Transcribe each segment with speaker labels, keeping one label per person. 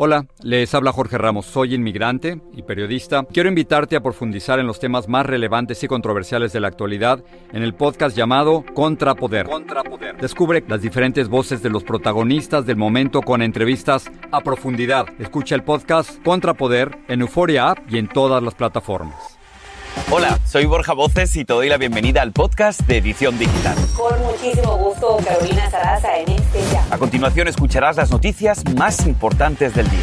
Speaker 1: Hola, les habla Jorge Ramos, soy inmigrante y periodista. Quiero invitarte a profundizar en los temas más relevantes y controversiales de la actualidad en el podcast llamado Contra Poder. Descubre las diferentes voces de los protagonistas del momento con entrevistas a profundidad. Escucha el podcast Contra Poder en Euforia App y en todas las plataformas. Hola, soy Borja Voces y te doy la bienvenida al podcast de Edición Digital.
Speaker 2: Con muchísimo gusto, Carolina Sarasa en este
Speaker 1: a continuación escucharás las noticias más importantes del día.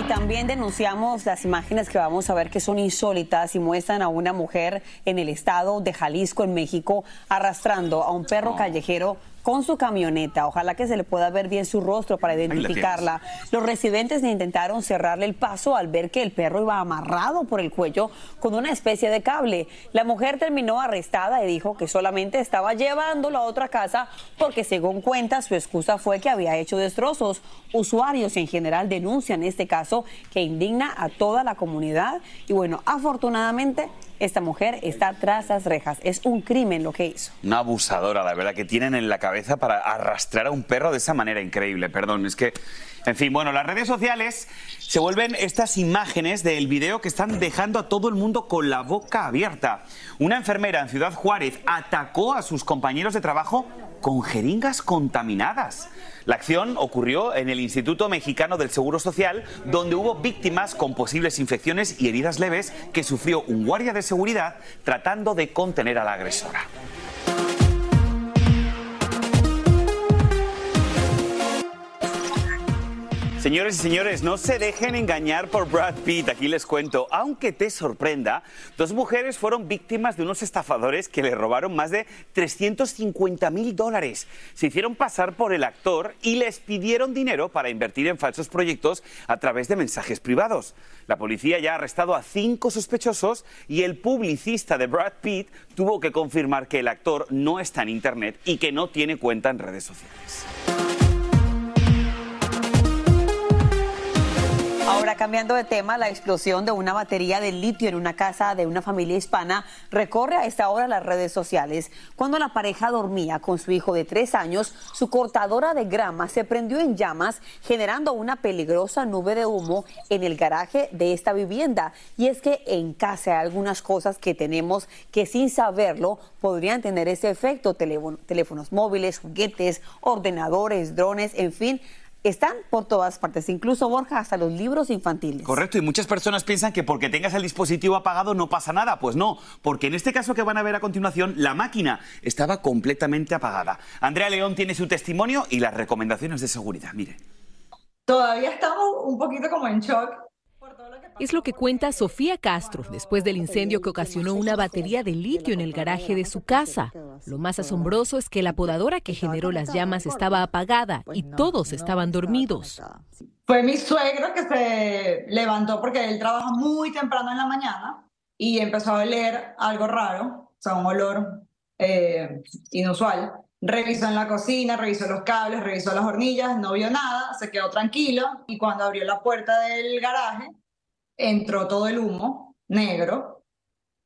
Speaker 2: Y También denunciamos las imágenes que vamos a ver que son insólitas y muestran a una mujer en el estado de Jalisco, en México, arrastrando a un perro callejero con su camioneta. Ojalá que se le pueda ver bien su rostro para identificarla. Los residentes intentaron cerrarle el paso al ver que el perro iba amarrado por el cuello con una especie de cable. La mujer terminó arrestada y dijo que solamente estaba llevándolo a otra casa porque según cuenta su excusa fue que había hecho destrozos. Usuarios en general denuncian este caso que indigna a toda la comunidad y bueno, afortunadamente esta mujer está tras las rejas. Es un crimen lo que hizo.
Speaker 1: Una abusadora, la verdad, que tienen en la cabeza para arrastrar a un perro de esa manera increíble. Perdón, es que... En fin, bueno, las redes sociales se vuelven estas imágenes del video que están dejando a todo el mundo con la boca abierta. Una enfermera en Ciudad Juárez atacó a sus compañeros de trabajo con jeringas contaminadas. La acción ocurrió en el Instituto Mexicano del Seguro Social, donde hubo víctimas con posibles infecciones y heridas leves que sufrió un guardia de seguridad tratando de contener a la agresora. Señores y señores, no se dejen engañar por Brad Pitt, aquí les cuento. Aunque te sorprenda, dos mujeres fueron víctimas de unos estafadores que le robaron más de 350 mil dólares. Se hicieron pasar por el actor y les pidieron dinero para invertir en falsos proyectos a través de mensajes privados. La policía ya ha arrestado a cinco sospechosos y el publicista de Brad Pitt tuvo que confirmar que el actor no está en Internet y que no tiene cuenta en
Speaker 3: redes sociales.
Speaker 2: Ahora cambiando de tema, la explosión de una batería de litio en una casa de una familia hispana recorre a esta hora las redes sociales. Cuando la pareja dormía con su hijo de tres años, su cortadora de grama se prendió en llamas, generando una peligrosa nube de humo en el garaje de esta vivienda. Y es que en casa hay algunas cosas que tenemos que sin saberlo podrían tener ese efecto. teléfonos móviles, juguetes, ordenadores, drones, en fin están por todas partes, incluso Borja, hasta los libros infantiles.
Speaker 1: Correcto, y muchas personas piensan que porque tengas el dispositivo apagado no pasa nada. Pues no, porque en este caso que van a ver a continuación, la máquina estaba completamente apagada. Andrea León tiene su testimonio y las recomendaciones de seguridad. Mire.
Speaker 2: Todavía estamos un poquito como
Speaker 4: en shock es lo que cuenta Sofía Castro después del incendio que ocasionó una batería de litio en el garaje de su casa. Lo más asombroso es que la podadora que generó las llamas estaba apagada y pues todos estaban dormidos.
Speaker 2: Fue mi suegro que se levantó porque él trabaja muy temprano en la mañana y empezó a oler algo raro, o sea, un olor eh, inusual. Revisó en la cocina, revisó los cables, revisó las hornillas, no vio nada, se quedó tranquilo y cuando abrió la puerta
Speaker 5: del garaje entró todo el humo negro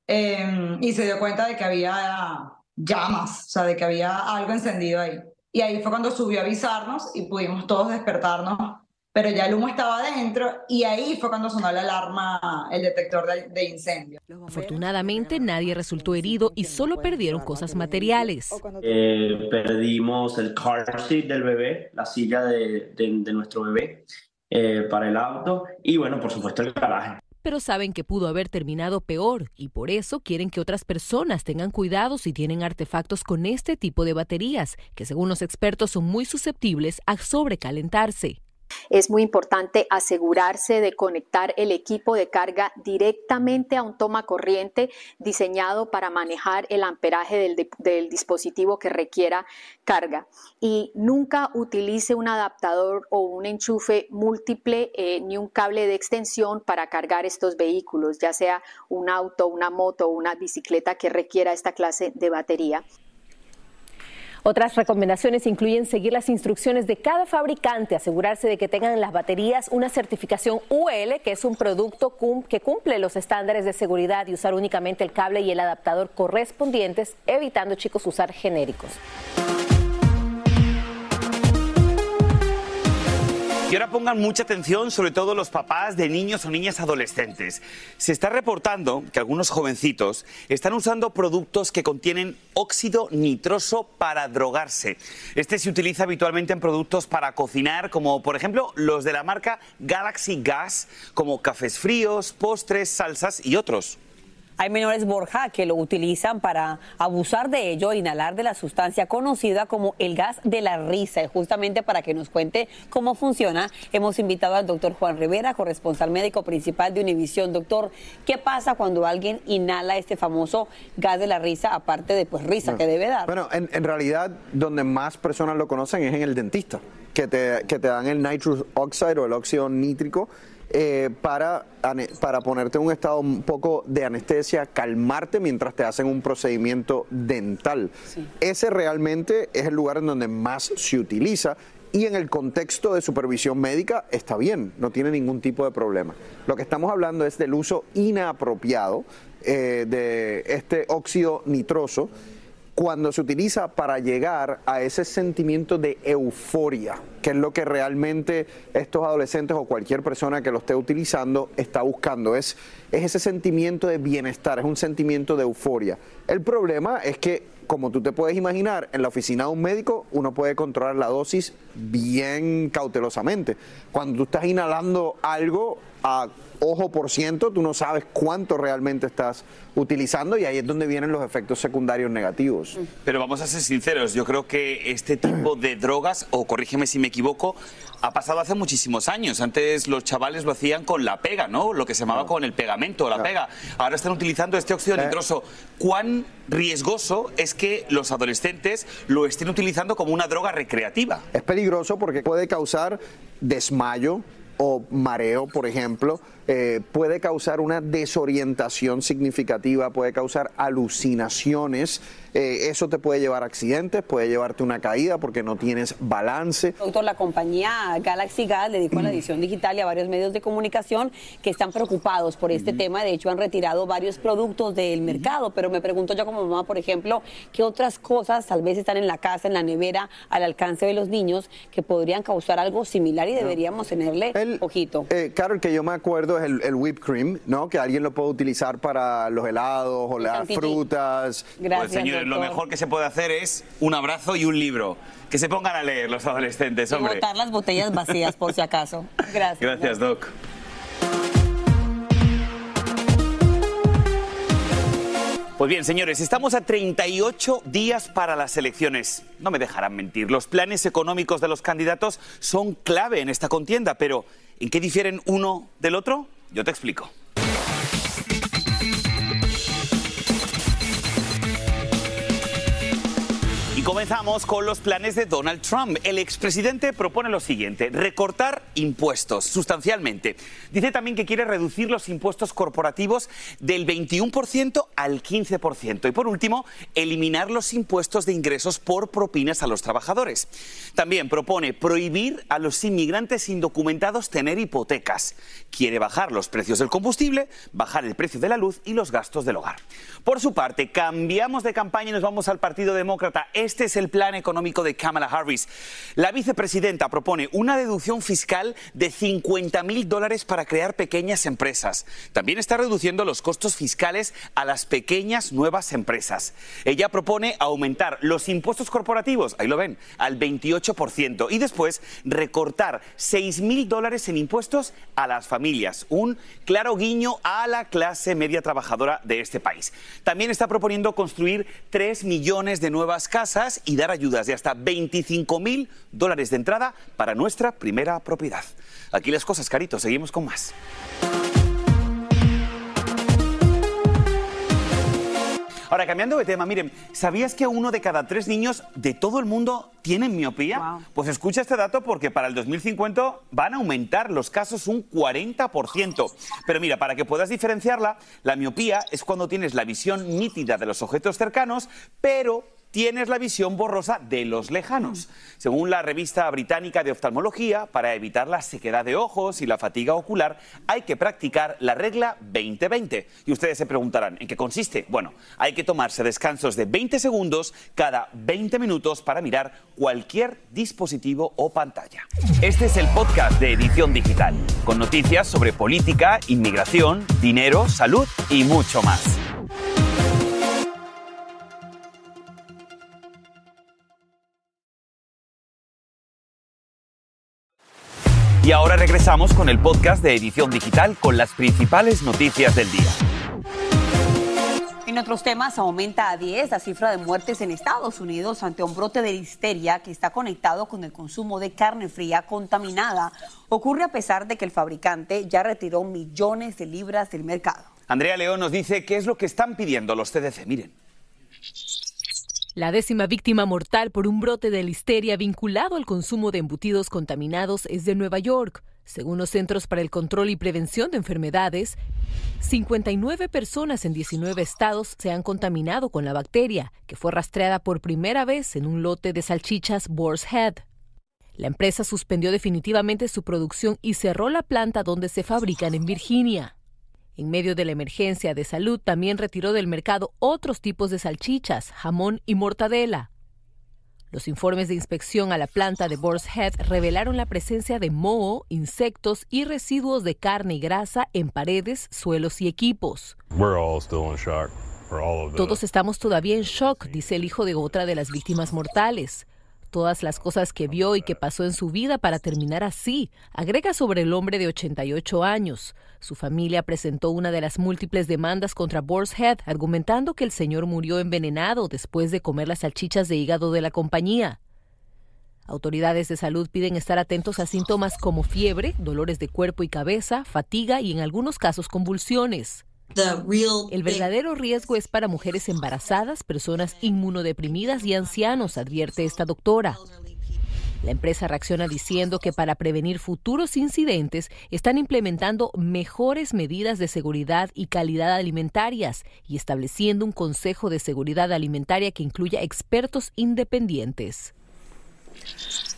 Speaker 5: em,
Speaker 2: y se dio cuenta de que había llamas, o sea, de que había algo encendido ahí. Y ahí fue cuando subió a avisarnos y pudimos todos despertarnos, pero ya el humo estaba adentro y ahí fue cuando sonó la alarma, el detector de, incendio.
Speaker 4: Afortunadamente nadie resultó herido y solo perdieron cosas materiales.
Speaker 1: Eh, perdimos el car seat del bebé, la silla de nuestro bebé. Eh, para el auto y bueno, por supuesto el garaje.
Speaker 4: Pero saben que pudo haber terminado peor y por eso quieren que otras personas tengan cuidado si tienen artefactos con este tipo de baterías, que según los expertos son muy susceptibles a sobrecalentarse. Es muy importante asegurarse de conectar el equipo de carga directamente a un toma corriente diseñado para manejar el amperaje del, dispositivo que requiera carga. Y nunca utilice un adaptador o un enchufe múltiple eh, ni un cable de extensión para cargar estos vehículos, ya sea un auto, una moto o una bicicleta que requiera esta clase de batería. Otras recomendaciones incluyen seguir las instrucciones de cada fabricante, asegurarse de que tengan las baterías una certificación UL, que es un producto que cumple los estándares de seguridad y usar únicamente el cable y el adaptador correspondientes, evitando chicos usar genéricos.
Speaker 1: Y ahora pongan mucha atención, sobre todo los papás de niños o niñas adolescentes. Se está reportando que algunos jovencitos están usando productos que contienen óxido nitroso para drogarse. Este se utiliza habitualmente en productos para cocinar, como por ejemplo los de la marca Galaxy Gas, como cafés fríos, postres, salsas y otros. Hay menores Borja que
Speaker 2: lo utilizan para abusar de ello, inhalar de la sustancia conocida como el gas de la risa. Y justamente para que nos cuente cómo funciona, hemos invitado al doctor Juan Rivera, corresponsal médico principal de Univisión. Doctor, ¿qué pasa cuando alguien inhala este famoso gas de la risa, aparte de pues risa que debe dar?
Speaker 3: Bueno, en, realidad donde más personas lo conocen es en el dentista que te, que te dan el nitrous oxide o el óxido nítrico eh, para, para ponerte en un estado un poco de anestesia, calmarte mientras te hacen un procedimiento dental. Ese realmente es el lugar en donde más se utiliza y en el contexto de supervisión médica está bien, no tiene ningún tipo de problema. Lo que estamos hablando es del uso inapropiado eh, de este óxido nitroso cuando se utiliza para llegar a ese sentimiento de euforia, que es lo que realmente estos adolescentes o cualquier persona que lo esté utilizando está buscando. Es, es ese sentimiento de bienestar, es un sentimiento de euforia. El problema es que, como tú te puedes imaginar, en la oficina de un médico uno puede controlar la dosis bien cautelosamente. Cuando tú estás inhalando algo a ojo por ciento, tú no sabes cuánto realmente estás utilizando y ahí es donde vienen los efectos secundarios negativos.
Speaker 1: Pero vamos a ser sinceros, yo creo que este tipo de drogas, o corrígeme si me equivoco, ha pasado hace muchísimos años. Antes los chavales lo hacían con la pega, ¿no? Lo que se llamaba con el pegamento, la pega. Ahora están utilizando este óxido eh. nitroso. ¿Cuán riesgoso es que los adolescentes lo estén utilizando como una droga recreativa?
Speaker 3: Es peligroso porque puede causar desmayo, o mareo, por ejemplo, eh, puede causar una desorientación significativa, puede causar alucinaciones eh, eso te puede llevar a accidentes, puede llevarte una caída porque no tienes balance.
Speaker 2: Doctor, la compañía Galaxy Gas dijo a la edición digital y a varios medios de comunicación que están preocupados por este tema. De hecho, han retirado varios productos del mercado, pero me pregunto yo como mamá, por ejemplo, ¿qué otras cosas tal vez están en la casa, en la nevera, al alcance de los niños que podrían causar algo similar y deberíamos tenerle el, ojito? Eh,
Speaker 3: claro, el que yo me acuerdo es el, whipped cream, ¿no? Que alguien lo puede utilizar para los helados o las frutas. Gracias. Pues, lo mejor
Speaker 1: que se puede hacer es un abrazo y un libro. Que se pongan a leer los adolescentes, hombre. Y botar
Speaker 2: las botellas vacías, por si acaso. Gracias.
Speaker 1: Gracias, Doc. Pues bien, señores, estamos a 38 días para las elecciones. No me dejarán mentir, los planes económicos de los candidatos son clave en esta contienda, pero ¿en qué difieren uno del otro? Yo te explico. Y comenzamos con los planes de Donald Trump. El expresidente propone lo siguiente, recortar impuestos sustancialmente. Dice también que quiere reducir los impuestos corporativos del 21% al 15%. Y por último, eliminar los impuestos de ingresos por propinas a los trabajadores. También propone prohibir a los inmigrantes indocumentados tener hipotecas. Quiere bajar los precios del combustible, bajar el precio de la luz y los gastos del hogar. Por su parte, cambiamos de campaña y nos vamos al Partido Demócrata. Este es el plan económico de Kamala Harris. La vicepresidenta propone una deducción fiscal de 50 mil dólares para crear pequeñas empresas. También está reduciendo los costos fiscales a las pequeñas nuevas empresas. Ella propone aumentar los impuestos corporativos, ahí lo ven, al 28% y después recortar 6 mil dólares en impuestos a las familias. Un claro guiño a la clase media trabajadora de este país. También está proponiendo construir 3 millones de nuevas casas y dar ayudas de hasta 25 mil dólares de entrada para nuestra primera propiedad. Aquí las cosas, Carito, seguimos con más. Ahora, cambiando de tema, miren, ¿sabías que uno de cada tres niños de todo el mundo tiene miopía? Pues escucha este dato porque para el 2050 van a aumentar los casos un 40%. Pero mira, para que puedas diferenciarla, la miopía es cuando tienes la visión nítida de los objetos cercanos, pero tienes la visión borrosa de los lejanos. Según la revista británica de oftalmología, para evitar la sequedad de ojos y la fatiga ocular, hay que practicar la regla 20-20. Y ustedes se preguntarán, ¿en qué consiste? Bueno, hay que tomarse descansos de 20 segundos cada 20 minutos para mirar cualquier dispositivo o pantalla. Este es el podcast de Edición Digital, con noticias sobre política, inmigración, dinero, salud y mucho más. Y ahora regresamos con el podcast de Edición Digital con las principales noticias del día.
Speaker 2: En otros temas, aumenta a 10 la cifra de muertes en Estados Unidos ante un brote de histeria que está conectado con el consumo de carne fría contaminada. Ocurre a pesar de que el fabricante ya
Speaker 1: retiró millones de libras del mercado. Andrea León nos dice qué es lo que están pidiendo los CDC. Miren.
Speaker 4: La décima víctima mortal por un brote de listeria vinculado al consumo de embutidos contaminados es de Nueva York. Según los Centros para el Control y Prevención de Enfermedades, 59 personas en 19 estados se han contaminado con la bacteria, que fue rastreada por primera vez en un lote de salchichas Boar's Head. La empresa suspendió definitivamente su producción y cerró la planta donde se fabrican en Virginia. En medio de la emergencia de salud, también retiró del mercado otros tipos de salchichas, jamón y mortadela. Los informes de inspección a la planta de Bor's Head revelaron la presencia de moho, insectos y residuos de carne y grasa en paredes, suelos y equipos. Todos estamos todavía en shock, dice el hijo de otra de las víctimas mortales todas las cosas que vio y que pasó en su vida para terminar así, agrega sobre el hombre de 88 años. Su familia presentó una de las múltiples demandas contra Boar's Head, argumentando que el señor murió envenenado después de comer las salchichas de hígado de la compañía. Autoridades de salud piden estar atentos a síntomas como fiebre, dolores de cuerpo y cabeza, fatiga y en algunos casos convulsiones. El verdadero riesgo es para mujeres embarazadas, personas inmunodeprimidas y ancianos, advierte esta doctora. La empresa reacciona diciendo que para prevenir futuros incidentes están implementando mejores medidas de seguridad y calidad alimentarias y estableciendo un Consejo de Seguridad Alimentaria que incluya expertos independientes.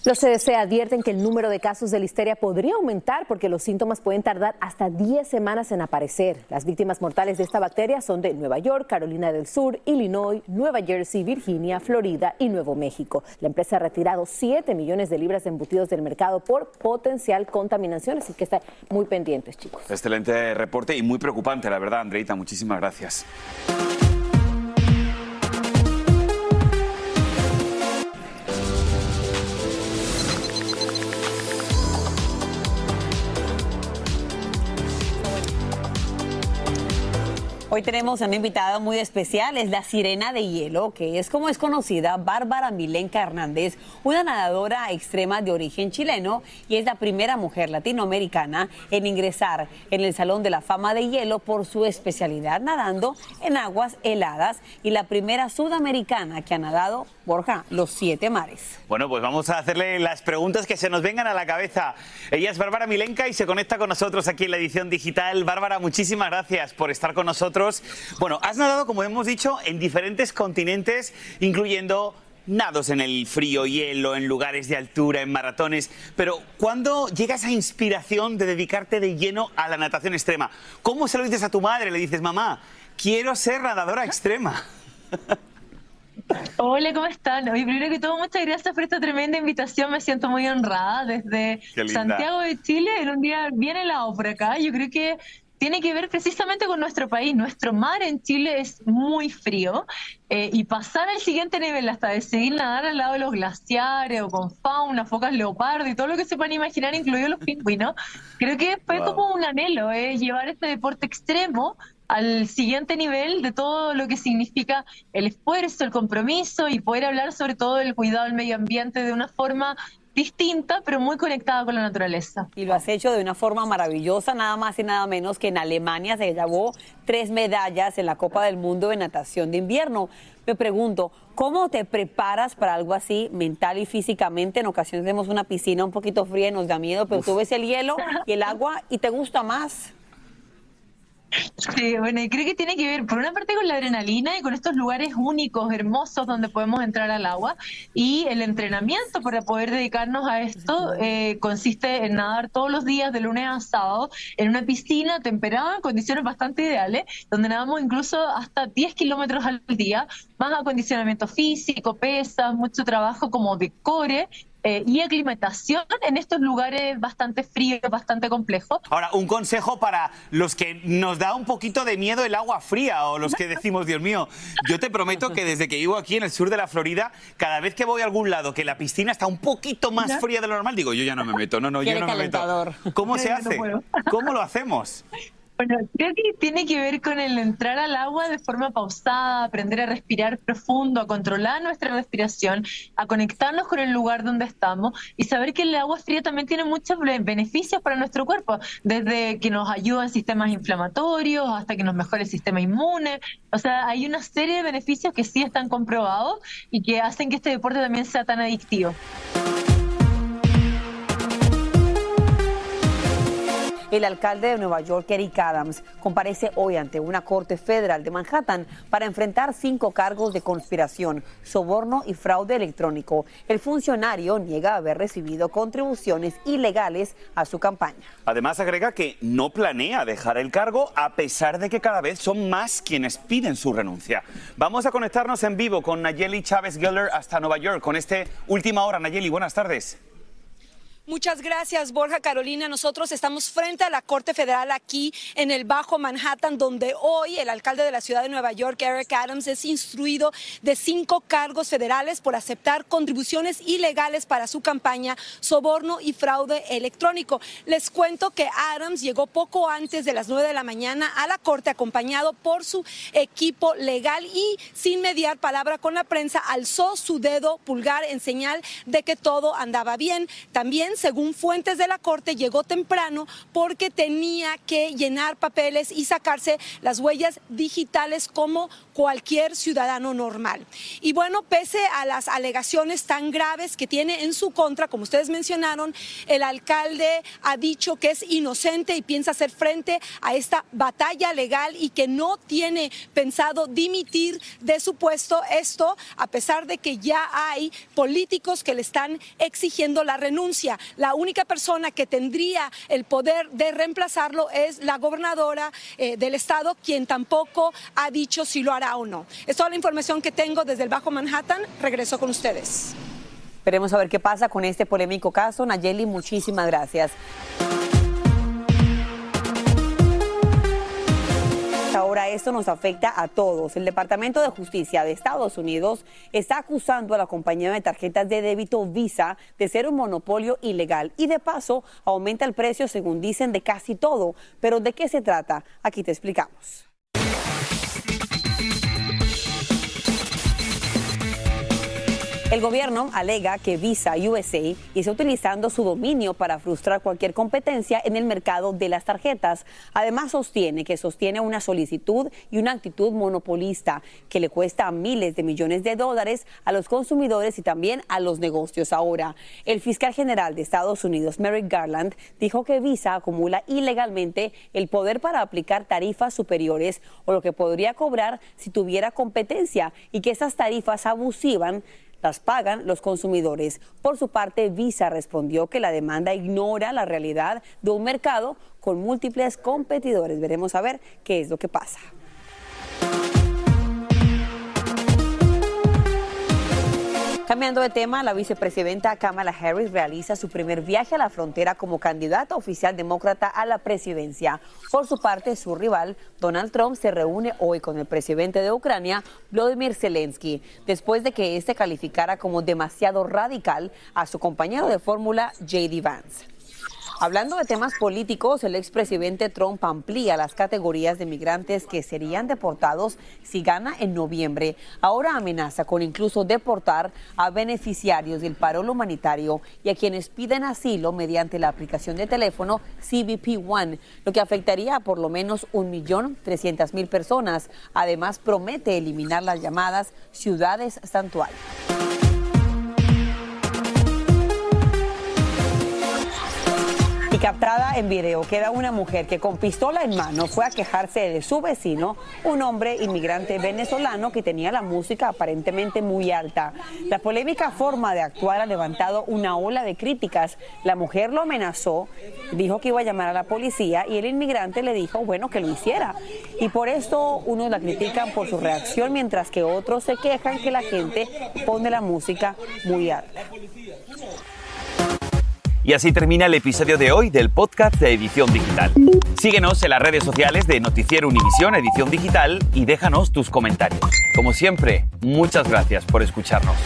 Speaker 4: Los CDC advierten que el número de casos de listeria podría aumentar porque los síntomas pueden tardar hasta 10 semanas en aparecer. Las víctimas mortales de esta bacteria son de Nueva York, Carolina del Sur, Illinois, Nueva Jersey, Virginia, Florida y Nuevo México. La empresa ha retirado 7 millones de libras de embutidos del mercado por potencial contaminación, así que está muy pendientes,
Speaker 1: chicos. Excelente reporte y muy preocupante, la verdad, Andreita. Muchísimas gracias.
Speaker 2: Hoy tenemos a una invitada muy especial, es la sirena de hielo, que es como es conocida, Bárbara Milenca Hernández, una nadadora extrema de origen chileno y es la primera mujer latinoamericana en ingresar en el Salón de la Fama de Hielo por su especialidad nadando en aguas heladas y la primera sudamericana que ha nadado, Borja, los siete mares.
Speaker 1: Bueno, pues vamos a hacerle las preguntas que se nos vengan a la cabeza. Ella es Bárbara Milenca y se conecta con nosotros aquí en la edición digital. Bárbara, muchísimas gracias por estar con nosotros bueno, has nadado, como hemos dicho, en diferentes continentes, incluyendo nados en el frío hielo, en lugares de altura, en maratones. Pero ¿cuándo llega esa inspiración de dedicarte de lleno a la natación extrema? ¿Cómo se lo dices a tu madre? Le dices, mamá, quiero ser nadadora extrema.
Speaker 6: Hola, ¿cómo están? primero que todo, muchas gracias por esta tremenda invitación. Me siento muy honrada desde Santiago de Chile en un día bien la por acá. Yo creo que tiene que ver precisamente con nuestro país. Nuestro mar en Chile es muy frío eh, y pasar al siguiente nivel hasta decidir nadar al lado de los glaciares o con fauna, focas leopardo y todo lo que se puedan imaginar, incluidos los pingüinos, creo que fue como un anhelo, eh, llevar este deporte extremo al siguiente nivel de todo lo que significa el esfuerzo, el compromiso y poder hablar sobre todo del cuidado del medio ambiente de una forma
Speaker 2: distinta, pero muy conectada con la naturaleza. Y lo has hecho de una forma maravillosa, nada más y nada menos que en Alemania se llevó tres medallas en la Copa del Mundo de Natación de Invierno. Me pregunto, ¿cómo te preparas para algo así mental y físicamente? En ocasiones vemos una piscina un poquito fría y nos da miedo, pero tú ves el hielo y el agua y te gusta más.
Speaker 6: Sí, bueno, y creo que tiene que ver, por una parte, con
Speaker 2: la adrenalina y con
Speaker 6: estos lugares únicos, hermosos, donde podemos entrar al agua. Y el entrenamiento para poder dedicarnos a esto eh, consiste en nadar todos los días, de lunes a sábado, en una piscina temperada, en condiciones bastante ideales, donde nadamos incluso hasta 10 kilómetros al día, más acondicionamiento físico, pesas, mucho trabajo como de core eh, y aclimatación en estos lugares bastante fríos, bastante complejos.
Speaker 1: Ahora, un consejo para los que nos da un poquito de miedo el agua fría o los que decimos, Dios mío, yo te prometo que desde que vivo aquí en el sur de la Florida, cada vez que voy a algún lado que la piscina está un poquito más fría de lo normal, digo, yo ya no me meto, no, no, yo no me meto. ¿Cómo se hace? ¿Cómo lo hacemos?
Speaker 6: Bueno, creo que tiene que ver con el entrar al agua de forma pausada, aprender a respirar profundo, a controlar nuestra respiración, a conectarnos con el lugar donde estamos y saber que el agua fría también tiene muchos beneficios para nuestro cuerpo, desde que nos ayuda en sistemas inflamatorios hasta que nos mejore el sistema inmune. O sea, hay una serie de beneficios que sí están comprobados y que hacen que este deporte también sea tan adictivo.
Speaker 2: El alcalde de Nueva York, Eric Adams, comparece hoy ante una corte federal de Manhattan para enfrentar cinco cargos de conspiración, soborno y fraude electrónico. El funcionario niega haber recibido contribuciones ilegales a su campaña.
Speaker 1: Además, agrega que no planea dejar el cargo a pesar de que cada vez son más quienes piden su renuncia. Vamos a conectarnos en vivo con Nayeli Chávez Geller hasta Nueva York con este Última Hora. Nayeli, buenas tardes.
Speaker 5: Muchas gracias, Borja Carolina. Nosotros estamos frente a la Corte Federal aquí en el Bajo Manhattan, donde hoy el alcalde de la ciudad de Nueva York, Eric Adams, es instruido de cinco cargos federales por aceptar contribuciones ilegales para su campaña, soborno y fraude electrónico. Les cuento que Adams llegó poco antes de las nueve de la mañana a la Corte acompañado por su equipo legal y sin mediar palabra con la prensa alzó su dedo pulgar en señal de que todo andaba bien. También según fuentes de la corte, llegó temprano porque tenía que llenar papeles y sacarse las huellas digitales como cualquier ciudadano normal. Y bueno, pese a las alegaciones tan graves que tiene en su contra, como ustedes mencionaron, el alcalde ha dicho que es inocente y piensa hacer frente a esta batalla legal y que no tiene pensado dimitir de su puesto. Esto a pesar de que ya hay políticos que le están exigiendo la renuncia. La única persona que tendría el poder de reemplazarlo es la gobernadora eh, del estado, quien tampoco ha dicho si lo hará o no. Es toda
Speaker 2: la información que tengo desde el Bajo Manhattan.
Speaker 5: Regreso con ustedes.
Speaker 2: Esperemos a ver qué pasa con este polémico caso. Nayeli, muchísimas gracias. Ahora esto nos afecta a todos. El Departamento de Justicia de Estados Unidos está acusando a la compañía de tarjetas de débito Visa de ser un monopolio ilegal y de paso aumenta el precio, según dicen, de casi todo. Pero ¿de qué se trata? Aquí te explicamos. El gobierno alega que Visa USA está utilizando su dominio para frustrar cualquier competencia en el mercado de las tarjetas. Además, sostiene que sostiene una solicitud y una actitud monopolista que le cuesta miles de millones de dólares a los consumidores y también a los negocios. Ahora, el fiscal general de Estados Unidos, Merrick Garland, dijo que Visa acumula ilegalmente el poder para aplicar tarifas superiores o lo que podría cobrar si tuviera competencia y que esas tarifas abusivan las pagan los consumidores. Por su parte, Visa respondió que la demanda ignora la realidad de un mercado con múltiples competidores. Veremos a ver qué es lo que pasa. Cambiando de tema, la vicepresidenta Kamala Harris realiza su primer viaje a la frontera como candidata oficial demócrata a la presidencia. Por su parte, su rival, Donald Trump, se reúne hoy con el presidente de Ucrania, Vladimir Zelensky, después de que éste calificara como demasiado radical a su compañero de fórmula, J.D. Vance. Hablando de temas políticos, el expresidente Trump amplía las categorías de migrantes que serían deportados si gana en noviembre. Ahora amenaza con incluso deportar a beneficiarios del paro humanitario y a quienes piden asilo mediante la aplicación de teléfono CBP One, lo que afectaría a por lo menos 1.300.000 personas. Además, promete eliminar las llamadas ciudades santuario. Captada en video queda una mujer que con pistola en mano fue a quejarse de su vecino, un hombre inmigrante venezolano que tenía la música aparentemente muy alta. La polémica forma de actuar ha levantado una ola de críticas. La mujer lo amenazó, dijo que iba a llamar a la policía y el inmigrante le dijo, bueno, que lo hiciera. Y por esto unos la critican por su reacción, mientras que otros se quejan que la gente pone la música muy alta.
Speaker 1: Y así termina el episodio de hoy del podcast de Edición Digital. Síguenos en las redes sociales de Noticiero Univisión Edición Digital y déjanos tus comentarios. Como siempre, muchas gracias por escucharnos.